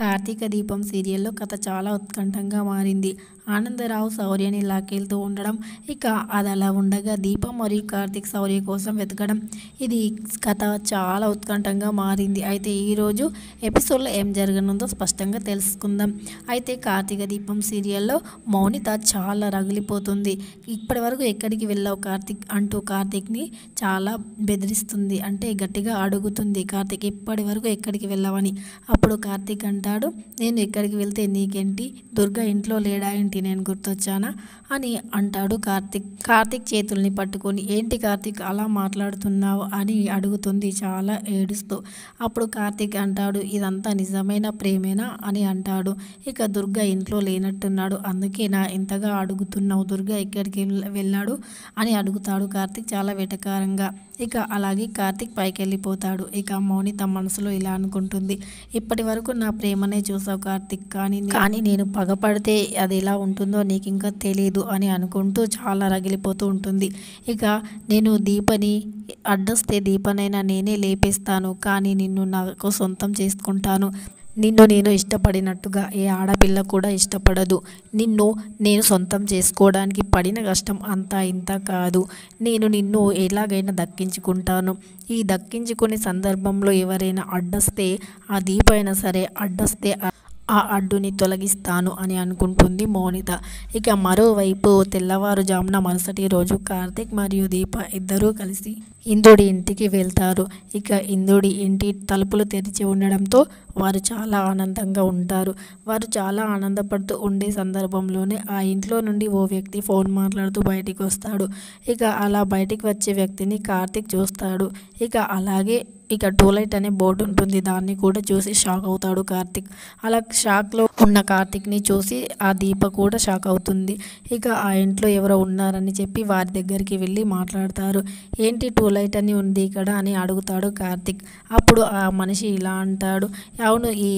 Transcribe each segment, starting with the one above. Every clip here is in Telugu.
కార్తీక దీపం సీరియల్లో కథ చాలా ఉత్కంఠంగా మారింది ఆనందరావు శౌర్యని లాక్కెళ్తూ ఉండడం ఇక అది అలా ఉండగా దీపం మరియు కార్తిక్ శౌర్య కోసం వెతకడం ఇది కథ చాలా ఉత్కంఠంగా మారింది అయితే ఈరోజు ఎపిసోడ్లో ఏం జరగనుందో స్పష్టంగా తెలుసుకుందాం అయితే కార్తీక దీపం సీరియల్లో మౌనిత చాలా రగిలిపోతుంది ఇప్పటి వరకు ఎక్కడికి వెళ్ళావు కార్తిక్ అంటూ కార్తిక్ని చాలా బెదిరిస్తుంది అంటే గట్టిగా అడుగుతుంది కార్తిక్ ఇప్పటి వరకు ఎక్కడికి వెళ్ళావని అప్పుడు కార్తిక్ అంటాడు నేను ఎక్కడికి వెళ్తే నీకేంటి దుర్గా ఇంట్లో లేడా ఏంటి ఏంటి నేను గుర్తొచ్చానా అని అంటాడు కార్తిక్ కార్తిక్ చేతుల్ని పట్టుకొని ఏంటి కార్తిక్ అలా మాట్లాడుతున్నావు అని అడుగుతుంది చాలా ఏడుస్తూ అప్పుడు కార్తిక్ అంటాడు ఇదంతా నిజమైన ప్రేమేనా అని అంటాడు ఇక దుర్గ ఇంట్లో లేనట్టున్నాడు అందుకే నా ఇంతగా అడుగుతున్నావు దుర్గ ఇక్కడికి వెళ్ళాడు అని అడుగుతాడు కార్తిక్ చాలా వెటకారంగా ఇక అలాగే కార్తిక్ పైకి వెళ్ళిపోతాడు ఇక మౌని తమ మనసులో ఇలా అనుకుంటుంది ఇప్పటి వరకు నా ప్రేమనే చూసావు కార్తిక్ కానీ కానీ నేను పగపడితే అది ఎలా ఉంటుందో నీకు ఇంకా తెలియదు అని అనుకుంటూ చాలా రగిలిపోతూ ఉంటుంది ఇక నేను దీపని అడ్డొస్తే దీపనైనా నేనే లేపేస్తాను కానీ నిన్ను నాకు సొంతం చేసుకుంటాను నిన్ను నేను ఇష్టపడినట్టుగా ఏ ఆడపిల్ల కూడా ఇష్టపడదు నిన్ను నేను సొంతం చేసుకోవడానికి పడిన కష్టం అంతా ఇంత కాదు నేను నిన్ను ఎలాగైనా దక్కించుకుంటాను ఈ దక్కించుకునే సందర్భంలో ఎవరైనా అడ్డస్తే ఆ దీపైనా సరే అడ్డస్తే ఆ అడ్డుని తొలగిస్తాను అని అనుకుంటుంది మౌనిత ఇక మరోవైపు తెల్లవారుజామున మరుసటి రోజు కార్తిక్ మరియు దీప ఇద్దరూ కలిసి ఇంద్రుడి ఇంటికి వెళ్తారు ఇక ఇంద్రుడి ఇంటి తలుపులు తెరిచి ఉండడంతో వారు చాలా ఆనందంగా ఉంటారు వారు చాలా ఆనందపడుతూ ఉండే సందర్భంలోనే ఆ ఇంట్లో నుండి ఓ వ్యక్తి ఫోన్ మాట్లాడుతూ బయటికి వస్తాడు ఇక అలా బయటికి వచ్చే వ్యక్తిని కార్తిక్ చూస్తాడు ఇక అలాగే ఇక టూలైట్ అనే బోర్డు ఉంటుంది దాన్ని కూడా చూసి షాక్ అవుతాడు కార్తిక్ అలా షాక్లో ఉన్న కార్తిక్ని చూసి ఆ దీప కూడా షాక్ అవుతుంది ఇక ఆ ఇంట్లో ఎవరో ఉన్నారని చెప్పి వారి దగ్గరికి వెళ్ళి మాట్లాడతారు ఏంటి టూలైట్ అని ఉంది ఇక్కడ అని అడుగుతాడు కార్తిక్ అప్పుడు ఆ మనిషి ఇలా అంటాడు అవును ఈ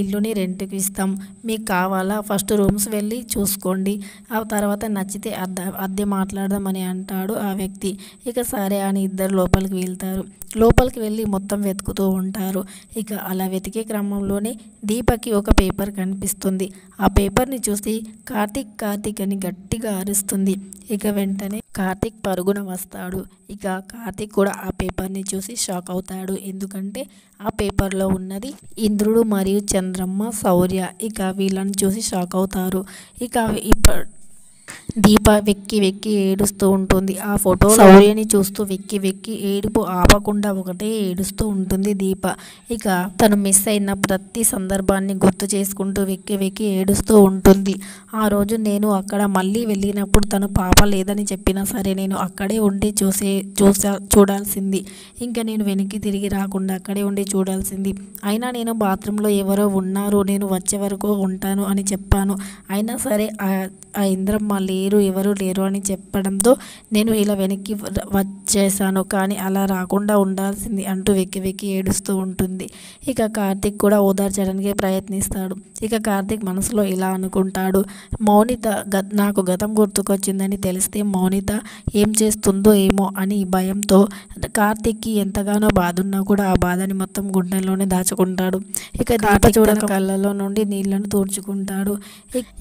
ఇల్లుని రెంట్కి ఇస్తాం మీకు కావాలా ఫస్ట్ రూమ్స్ వెళ్ళి చూసుకోండి ఆ తర్వాత నచ్చితే అద్దె అద్దె మాట్లాడదామని అంటాడు ఆ వ్యక్తి ఇక సరే అని ఇద్దరు లోపలికి వెళ్తారు లోపలికి వెళ్ళి మొత్తం వెతుకుతూ ఉంటారు ఇక అలా వెతికే క్రమంలోనే దీపకి ఒక పేపర్ కనిపిస్తుంది ఆ పేపర్ని చూసి కార్తీక్ కార్తీక్ అని గట్టిగా అరుస్తుంది ఇక వెంటనే కార్తీక్ పరుగున వస్తాడు ఇక కార్తీక్ కూడా ఆ పేపర్ని చూసి షాక్ అవుతాడు ఎందుకంటే ఆ పేపర్లో ఉన్నది ఇంద్రుడు మరియు చంద్రమ్మ శౌర్య ఇక వీళ్ళని చూసి షాక్ అవుతారు ఇక ఇప్ప దీప వెక్కి వెక్కి ఏడుస్తూ ఉంటుంది ఆ ఫోటో సౌర్యని చూస్తూ వెక్కి వెక్కి ఏడుపు ఆపకుండా ఒకటే ఏడుస్తూ ఉంటుంది దీప ఇక తను మిస్ అయిన ప్రతి సందర్భాన్ని గుర్తు చేసుకుంటూ వెక్కి వెక్కి ఏడుస్తూ ఉంటుంది ఆ రోజు నేను అక్కడ మళ్ళీ వెళ్ళినప్పుడు తను పాప లేదని చెప్పినా సరే నేను అక్కడే ఉండి చూసే చూసా చూడాల్సింది ఇంకా నేను వెనక్కి తిరిగి రాకుండా అక్కడే ఉండి చూడాల్సింది అయినా నేను బాత్రూంలో ఎవరో ఉన్నారు నేను వచ్చే వరకు ఉంటాను అని చెప్పాను అయినా సరే ఆ ఇంద్రమ్మ లేరు ఎవరు లేరు అని చెప్పడంతో నేను ఇలా వెనక్కి వచ్చేసాను కానీ అలా రాకుండా ఉండాల్సింది అంటూ వెక్కి వెక్కి ఏడుస్తూ ఉంటుంది ఇక కార్తిక్ కూడా ఓదార్చడానికి ప్రయత్నిస్తాడు ఇక కార్తిక్ మనసులో ఇలా అనుకుంటాడు మౌనిత నాకు గతం గుర్తుకొచ్చిందని తెలిస్తే మౌనిత ఏం చేస్తుందో ఏమో అని భయంతో కార్తీక్కి ఎంతగానో బాధ ఉన్నా కూడా ఆ బాధని మొత్తం గుండెల్లోనే దాచుకుంటాడు ఇక దీప చూడ కళ్ళలో నుండి నీళ్లను తూర్చుకుంటాడు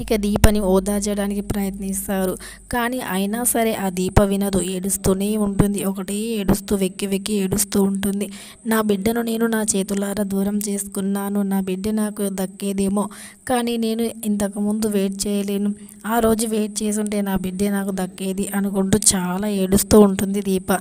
ఇక దీపని ఓదార్చడానికి ప్రయత్నిస్తాడు చేస్తారు కానీ అయినా సరే ఆ దీప వినదు ఏడుస్తూనే ఉంటుంది ఒకటే ఏడుస్తూ వెక్కి వెక్కి ఏడుస్తూ ఉంటుంది నా బిడ్డను నేను నా చేతులారా దూరం చేసుకున్నాను నా బిడ్డ నాకు దక్కేదేమో కానీ నేను ఇంతకుముందు వెయిట్ చేయలేను ఆ రోజు వెయిట్ చేసుంటే నా బిడ్డే నాకు దక్కేది అనుకుంటూ చాలా ఏడుస్తూ ఉంటుంది దీప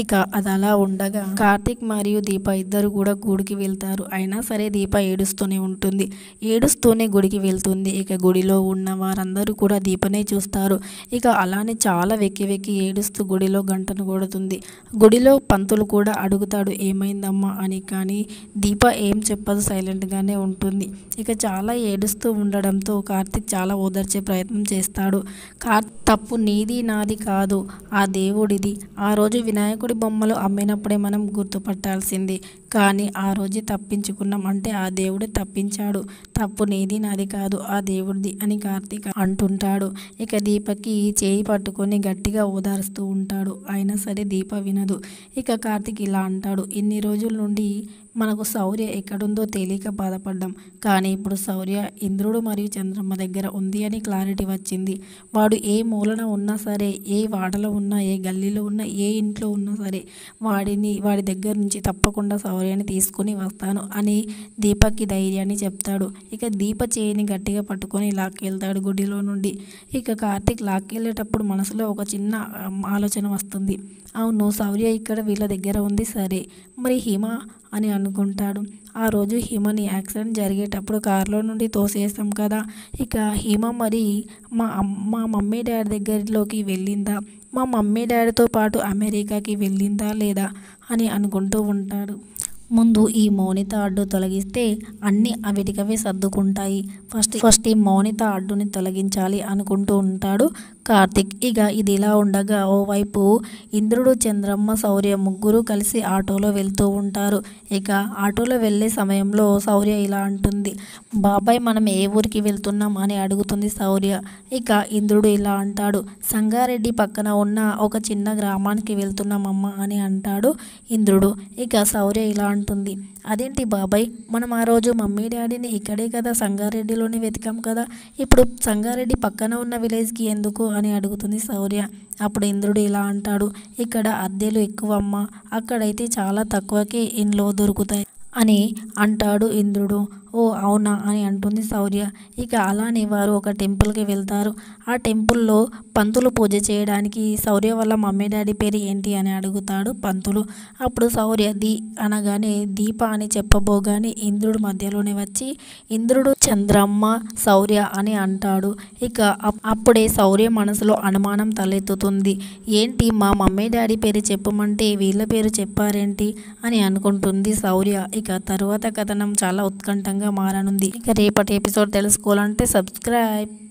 ఇక అది అలా ఉండగా కార్తిక్ మరియు దీప ఇద్దరు కూడా గుడికి వెళ్తారు అయినా సరే దీప ఏడుస్తూనే ఉంటుంది ఏడుస్తూనే గుడికి వెళ్తుంది ఇక గుడిలో ఉన్న వారందరూ కూడా దీపనే చూస్తారు ఇక అలానే చాలా వెక్కి వెక్కి ఏడుస్తూ గుడిలో గంటను కొడుతుంది గుడిలో పంతులు కూడా అడుగుతాడు ఏమైందమ్మా అని కానీ దీప ఏం చెప్పదు సైలెంట్గానే ఉంటుంది ఇక చాలా ఏడుస్తూ ఉండడంతో కార్తిక్ చాలా ఓదార్చే ప్రయత్నం చేస్తాడు కార్ తప్పు నీది నాది కాదు ఆ దేవుడిది ఆ రోజు వినాయక వినాయకుడి బొమ్మలు అమ్మినప్పుడే మనం గుర్తుపట్టాల్సింది కానీ ఆ రోజు తప్పించుకున్నాం అంటే ఆ దేవుడు తప్పించాడు తప్పు నీది నాది కాదు ఆ దేవుడిది అని కార్తీక అంటుంటాడు ఇక దీపకి చేయి పట్టుకొని గట్టిగా ఓదారుస్తూ ఉంటాడు అయినా సరే దీప వినదు ఇక కార్తీక్ ఇలా అంటాడు ఇన్ని రోజుల నుండి మనకు శౌర్య ఎక్కడుందో తెలియక బాధపడ్డాం కానీ ఇప్పుడు శౌర్య ఇంద్రుడు మరియు చంద్రమ్మ దగ్గర ఉంది అని క్లారిటీ వచ్చింది వాడు ఏ మూలన ఉన్నా సరే ఏ వాడలో ఉన్నా ఏ గల్లీలో ఉన్నా ఏ ఇంట్లో ఉన్నా సరే వాడిని వాడి దగ్గర నుంచి తప్పకుండా శౌర్య శౌర్యాన్ని తీసుకుని వస్తాను అని దీపక్కి ధైర్యాన్ని చెప్తాడు ఇక దీప చేయిని గట్టిగా పట్టుకొని లాక్కెళ్తాడు గుడిలో నుండి ఇక కార్తీక్ లాక్కెళ్ళేటప్పుడు మనసులో ఒక చిన్న ఆలోచన వస్తుంది అవును శౌర్య ఇక్కడ వీళ్ళ దగ్గర ఉంది సరే మరి హిమ అని అనుకుంటాడు ఆ రోజు హిమని యాక్సిడెంట్ జరిగేటప్పుడు కారులో నుండి తోసేస్తాం కదా ఇక హిమ మరి మా మా మమ్మీ డాడీ దగ్గరలోకి వెళ్ళిందా మా మమ్మీ డాడీతో పాటు అమెరికాకి వెళ్ళిందా లేదా అని అనుకుంటూ ఉంటాడు ముందు ఈ మౌనిత అడ్డు తొలగిస్తే అన్నీ అవిటికవే సర్దుకుంటాయి ఫస్ట్ ఫస్ట్ ఈ మౌనిత అడ్డుని తొలగించాలి అనుకుంటూ ఉంటాడు కార్తిక్ ఇక ఇది ఇలా ఉండగా ఓవైపు ఇంద్రుడు చంద్రమ్మ శౌర్య ముగ్గురు కలిసి ఆటోలో వెళ్తూ ఉంటారు ఇక ఆటోలో వెళ్ళే సమయంలో శౌర్య ఇలా అంటుంది బాబాయ్ మనం ఏ ఊరికి వెళ్తున్నాం అని అడుగుతుంది శౌర్య ఇక ఇంద్రుడు ఇలా అంటాడు సంగారెడ్డి పక్కన ఉన్న ఒక చిన్న గ్రామానికి వెళ్తున్నామమ్మ అని అంటాడు ఇంద్రుడు ఇక శౌర్య ఇలా అంటుంది అదేంటి బాబాయ్ మనం ఆ రోజు మమ్మీ డాడీని ఇక్కడే కదా సంగారెడ్డిలోనే వెతికాం కదా ఇప్పుడు సంగారెడ్డి పక్కన ఉన్న విలేజ్కి ఎందుకు అని అడుగుతుంది శౌర్య అప్పుడు ఇంద్రుడు ఇలా అంటాడు ఇక్కడ అద్దెలు ఎక్కువమ్మా అక్కడైతే చాలా తక్కువకే ఇండ్లు దొరుకుతాయి అని అంటాడు ఇంద్రుడు ఓ అవునా అని అంటుంది శౌర్య ఇక అలానే వారు ఒక టెంపుల్కి వెళ్తారు ఆ టెంపుల్లో పంతులు పూజ చేయడానికి శౌర్య వాళ్ళ మమ్మీ డాడీ పేరు ఏంటి అని అడుగుతాడు పంతులు అప్పుడు సౌర్య దీ అనగానే దీప అని చెప్పబోగానే ఇంద్రుడు మధ్యలోనే వచ్చి ఇంద్రుడు చంద్రమ్మ శౌర్య అని అంటాడు ఇక అప్పుడే శౌర్య మనసులో అనుమానం తలెత్తుతుంది ఏంటి మా మమ్మీ డాడీ పేరు చెప్పమంటే వీళ్ళ పేరు చెప్పారేంటి అని అనుకుంటుంది శౌర్య ఇక తరువాత కథనం చాలా ఉత్కంఠంగా విధంగా మారనుంది ఇక రేపటి ఎపిసోడ్ తెలుసుకోవాలంటే సబ్స్క్రైబ్